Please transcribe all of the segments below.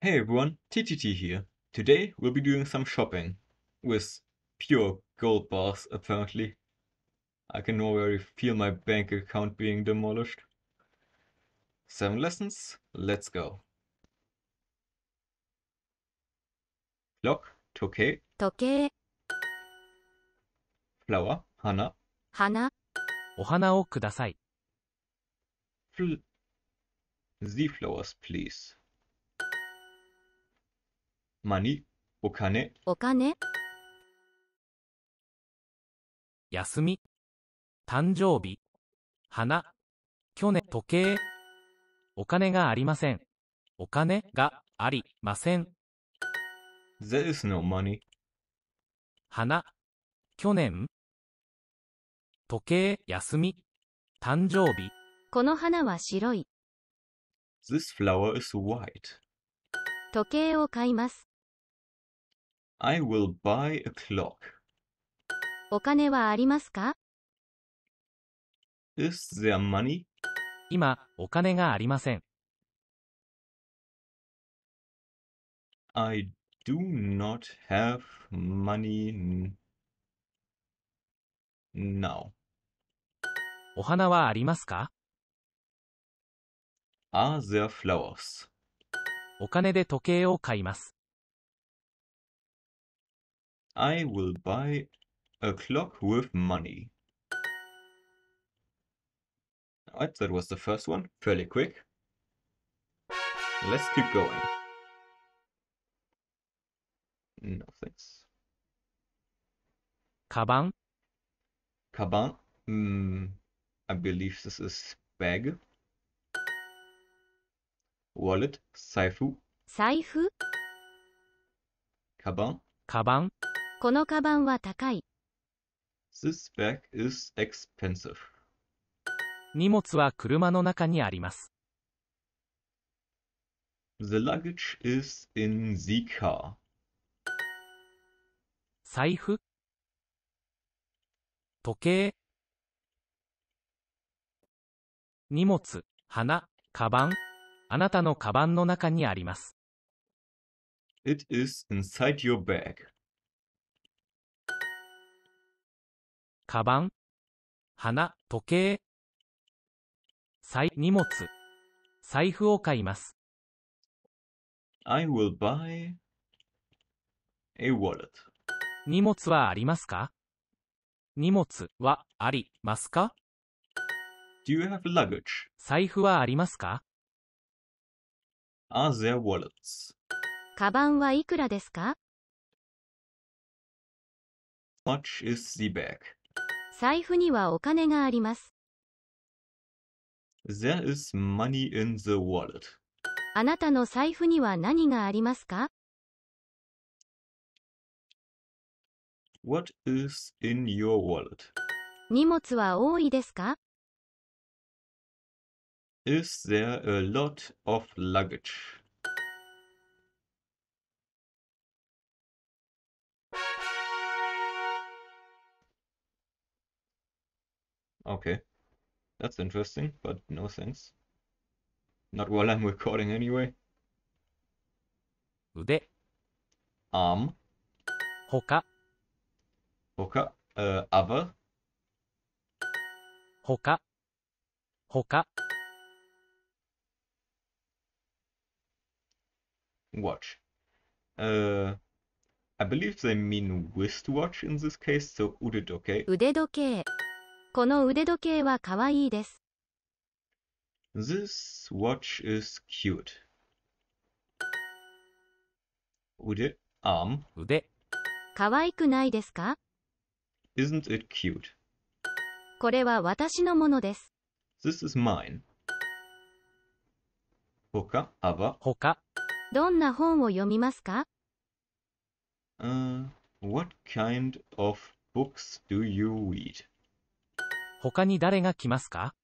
Hey everyone, TTT here. Today we'll be doing some shopping. With pure gold bars, apparently. I can already feel my bank account being demolished. Seven lessons, let's go. Clock, toke. Toke. Flower, Hana. Hana. Ohana o kudasai. Fl Z flowers, please. money お金お金休み誕生日花去年時計お金がありませんお金がありません There is no money 花去年時計休み誕生日この花は白い This flower is white 時計を買います I will buy a clock. お金はありますか Is there money? 今、お金がありません。I do not have money now. お花はありますか Are there flowers? お金で時計を買います。I will buy a clock with money. Alright, that was the first one, fairly quick. Let's keep going. No thanks. Kaban. Kaban. Mm, I believe this is bag. Wallet. Saifu. Saifu. Kaban. Kaban. このカバンは高い。This bag is expensive. 荷物は車の中にあります。The luggage is in the car. 財布時計荷物、花、カバン。あなたのカバンの中にあります。It is inside your bag. カバン、花、時計、財、荷物、財布を買います。I will buy a wallet. 荷物はありますか荷物はありますか Do you have luggage? 財布はありますか Are there wallets? カバンはいくらですか Much is the bag? 財布にはお金があります。There is money in the wallet. あなたの財布には何がありますか What is in your wallet? 荷物は多いですか Is there a lot of luggage? Okay. That's interesting, but no thanks. Not while I'm recording anyway. Um. Hoka hoka. Uh, other. Watch. Uh, I believe they mean wristwatch in this case, so Ude 腕時計この腕時計はかわいいです。This watch is cute. 腕、arm. 腕。かわいくないですか Isn't it cute? これは私のものです。This is mine. 他、a b e 他。どんな本を読みますか、uh, What kind of books do you read? 他に誰が来ますか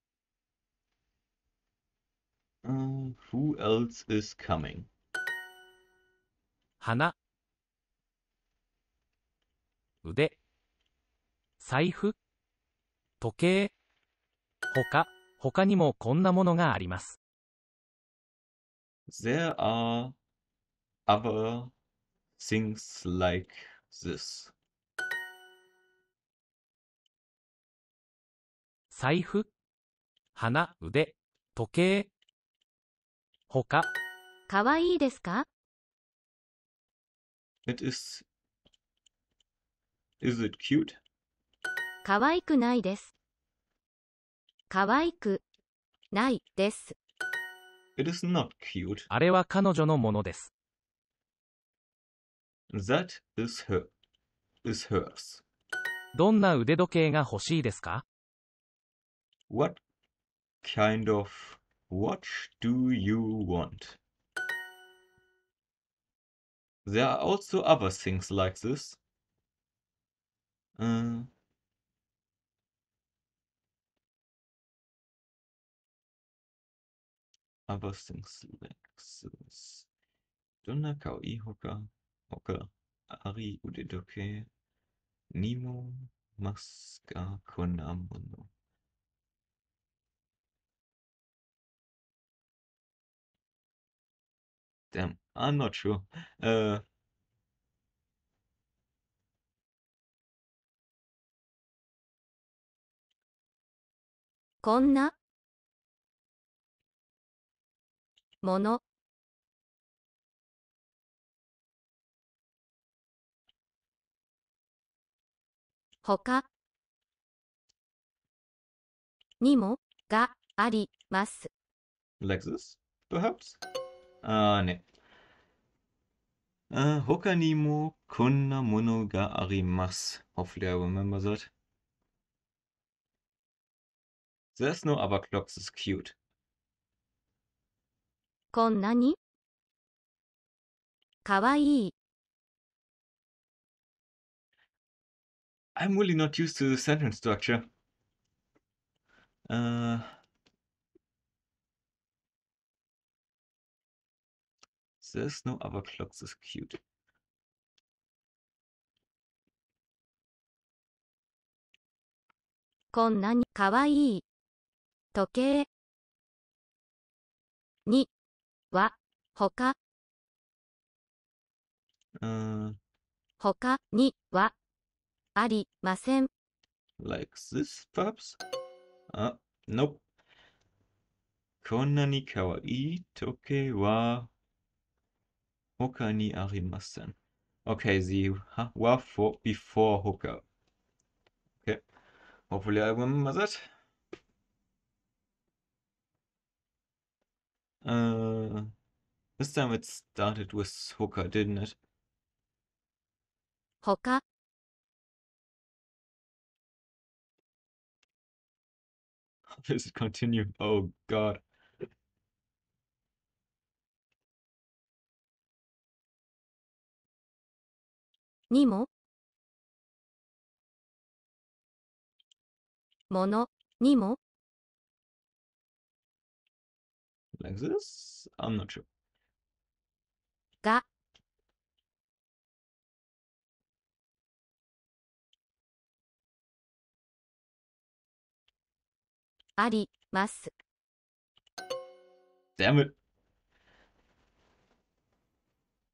Mm, who else is coming? 花腕財布時計他他にもこんなものがあります There are other things like this. 財布、花、腕、時計。他。かわいいですか It is. Is it cute? かわいくないです。かわいくないです。It is not cute. あれは彼女のものです。That is her. Is hers. どんな腕時計が欲しいですか What kind of watch do you want? There are also other things like this. Uh, other things like this. Donna, Kaoi, Hocker, Hocker, Ari, Udedoke, Nemo, Maska, Konamono. them. I'm not sure. Uh, Konna. ものほかにもがあります。Like this, perhaps? Ah ne. Äh, Hopefully I remember that. There's no other clocks is cute. kawaii. i am really not used to the sentence structure. Uh, There's no other clocks as cute. Uh, 他にはありません。Like this, perhaps? あ、uh, nope. こんなに可愛い時計は Hoka ni arimasen. Okay, the were for before Hooker. Okay, hopefully I remember that. Uh, this time it started with Hooker, didn't it? Hooker. does it continue? Oh God. にも、ものにも。Like this? I'm not sure. が、あります。Damn it.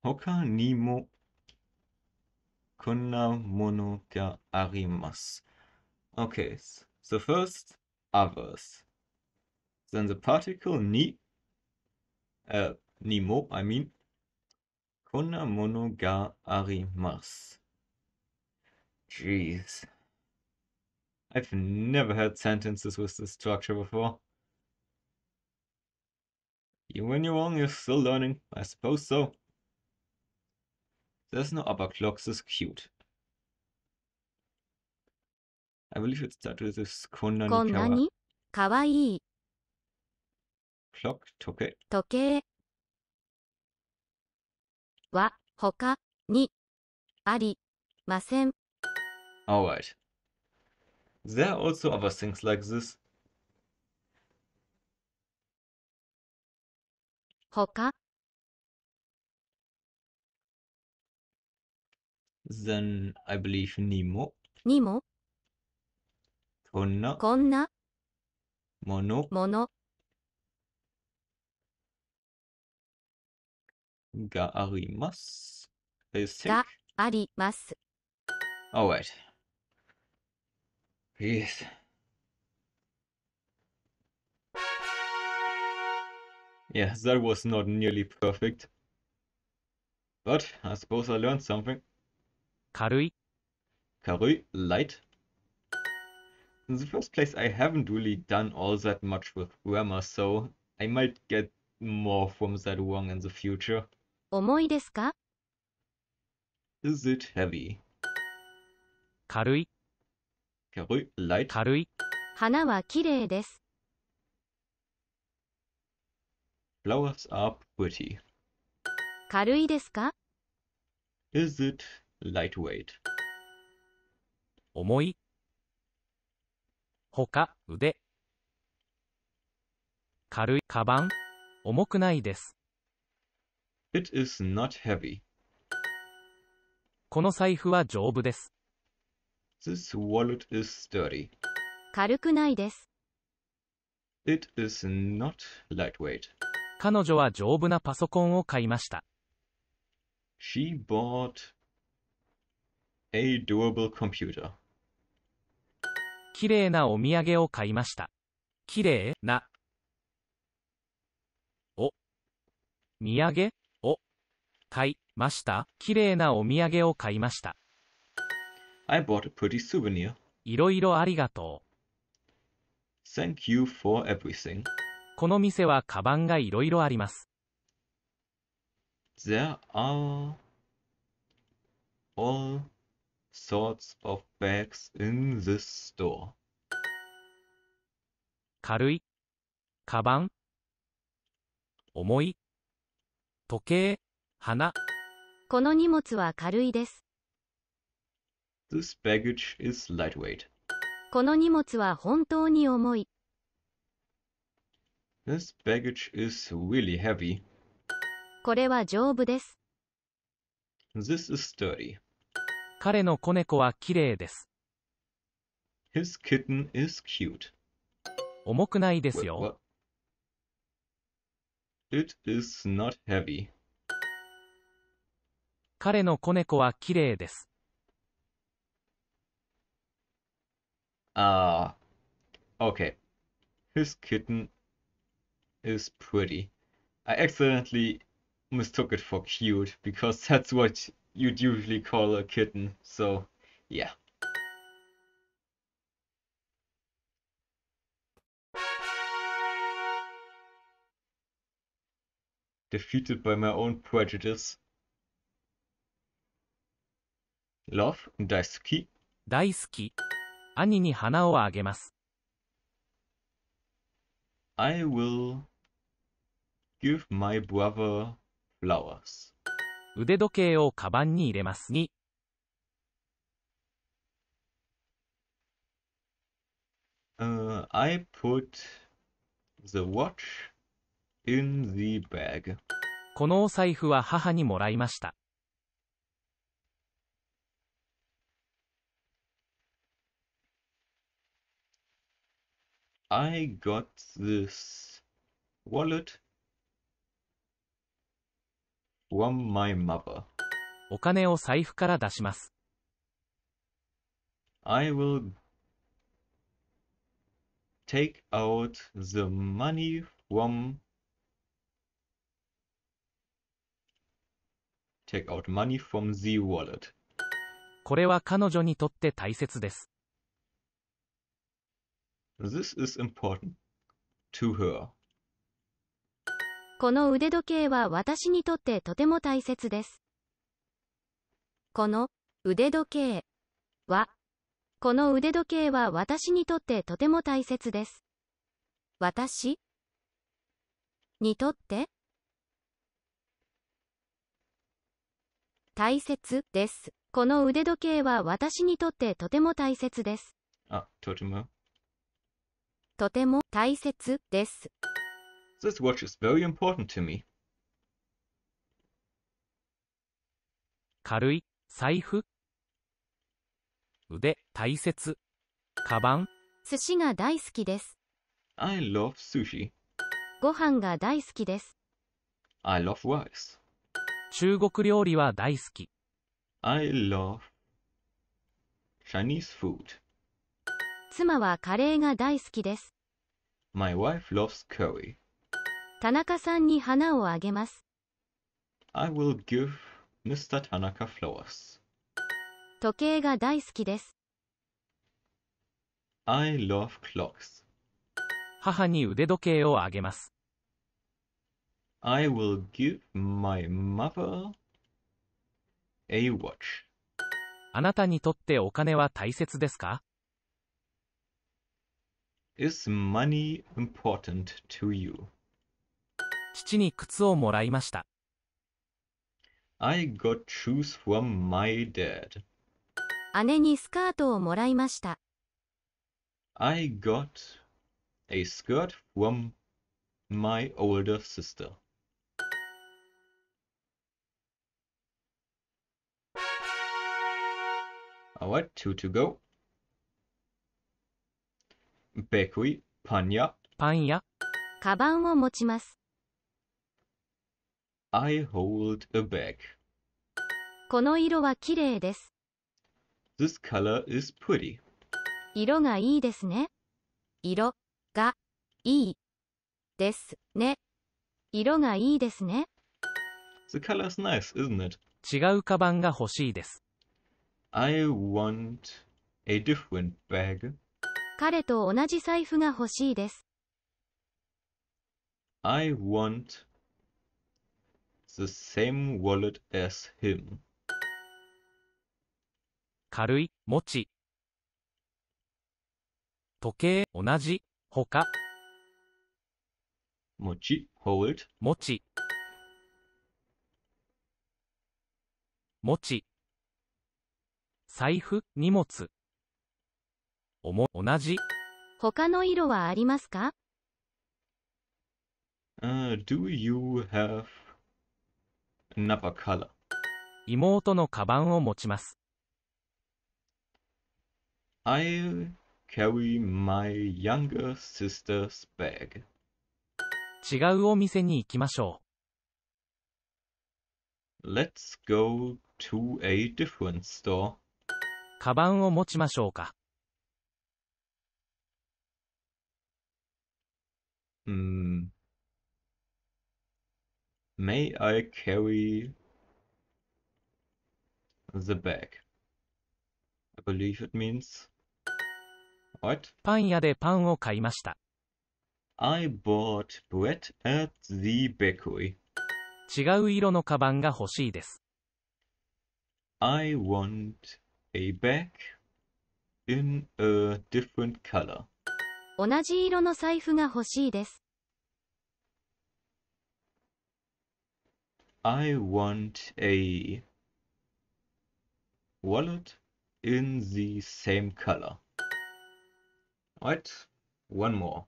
他にも。kunna mono ga arimas. Okay, so first, others. Then the particle ni, uh, nimo, I mean, kunna mono ga arimas. Jeez. I've never had sentences with this structure before. You when you're wrong, you're still learning. I suppose so. There's no clock. this is cute. I believe it started with this Konani こんな Kawa にかわいい clock, toke. Alright. There are also other things like this. Hoka. Then I believe Nimo. にも、こんなこんな、ものもの、があります。I Oh wait. Yes. Yeah, that was not nearly perfect. But I suppose I learned something. 軽い Karui, light. In the first place, I haven't really done all that much with grammar, so I might get more from that wrong in the future. 重いですか Is it heavy? 軽い Karui, light. Flowers are pretty. Light? Is it lightweight 重い他腕軽いカバン重くないです It is not heavy この財布は丈夫です This wallet is sturdy 軽くないです It is not lightweight 彼女は丈夫なパソコンを買いました She bought A durable computer. 綺麗なお土産を買いました。綺麗なお土産を買いました。綺麗なお土産を買いました。I bought a pretty souvenir. いろいろありがとう。Thank you for everything. この店はカバンがいろいろあります。There are all sorts of bags in this store? 軽い、カバン、重い、時計、花。この荷物は軽いです。This baggage is lightweight. この荷物は本当に重い。This baggage is really heavy. これは丈夫です。This is sturdy. 彼の子猫は綺麗です。His kitten is cute. 重くないですよ。It is not heavy. 彼の子猫は綺麗です。Ah, okay. His kitten is pretty. I accidentally mistook it for cute because that's what you'd usually call a kitten. So, yeah. Defeated by my own prejudice. Love 大好き大好き兄に花をあげます I will give my brother flowers 腕時計をカバンに入れます。2うん、I put the watch in the bag. このお財布は母にもらいました。I got this wallet One my mother. お金を財布から出します。I will take out the money from take out money from the wallet. これは彼女にとって大切です。This is important to her. この腕時計は私にとってとても大切です。この腕時計は、この腕時計は私にとってとても大切です。私にとって大切です。この腕時計は私にとってとても大切です。あ、とても。とても大切です。This watch is very important to me. 軽い、財布。腕、大切。カバン。寿司が大好きです。I love sushi. ご飯が大好きです。I love rice. 中国料理は大好き。I love Chinese food. 妻はカレーが大好きです。My wife loves curry. 田中さんに花をあげます。I will give Mr. Tanaka flowers. 時計が大好きです。I love clocks. 母に腕時計をあげます。I will give my mother a watch. あなたにとってお金は大切ですか Is money important to you? 父に靴をもらいました。I got shoes from my dad. 姉にスカートをもらいました。I got a skirt from my older sister. あわ、two to go. b a k ベクイ、パン屋、パン屋、カバンを持ちます。I hold a bag. この色は綺麗です。This color is pretty. 色がいいですね。色がいいですね。色がいいですね。The color is nice, isn't it? 違うカバンが欲しいです。I want a different bag. 彼と同じ財布が欲しいです。I want the s a 軽い、持ち。時計、同じ、ほか。持ち、hold。持ち。持ち。財布、荷物。おも、同じ。他の色はありますか、another color. 妹のカバンを持ちます。I'll carry my younger sister's bag. 違うお店に行きましょ Let's go to a different store. う。カバンを持ちましょうか。Hmm. May I carry the bag? I believe it means. What? パン屋でパンを買いました。I bought bread at the bakery. 違う色のカバンが欲しいです。I want a bag in a different color. 同じ色の財布が欲しいです。I want a wallet in the same color. Right, one more.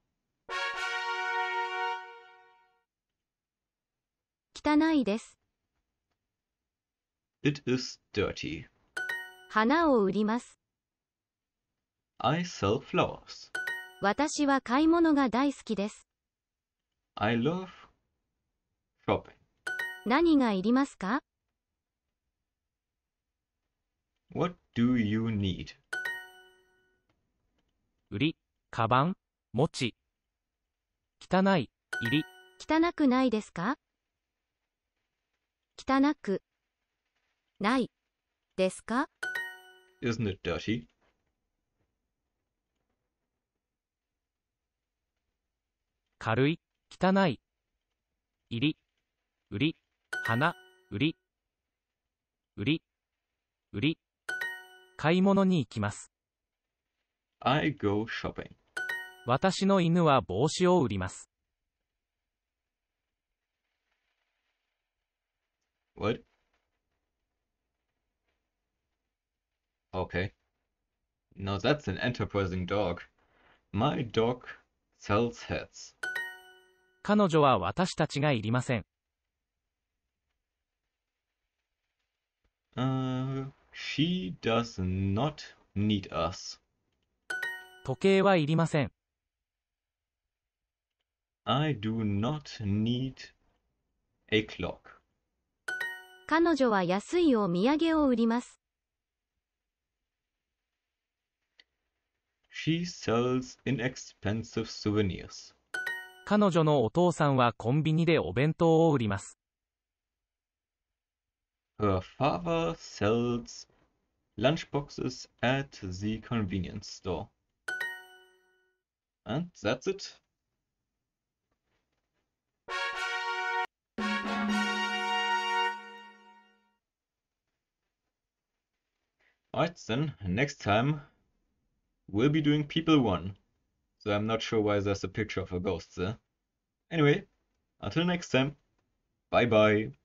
It is dirty. I sell flowers. I love shopping. 何がいりますか ?What do you need? 売り、カバン、持ち。汚い、入り。汚くないですか汚くないですか Isn't it dirty? 軽い、汚い、入り、売り。花、売り、売り、売り。買い物に行きます。I go shopping. 私の犬は帽子を売ります。What? Okay. Now that's an enterprising dog. My dog sells hats. 彼女は私たちがいりません。Uh, she does not need us. 時計はいりません。I do not need a clock. 彼女は安いお土産を売ります。She sells inexpensive souvenirs. 彼女のお父さんはコンビニでお弁当を売ります。Her father sells lunchboxes at the convenience store. And that's it. Alright, then next time we'll be doing People 1. So I'm not sure why there's a picture of a ghost there. Anyway, until next time, bye bye.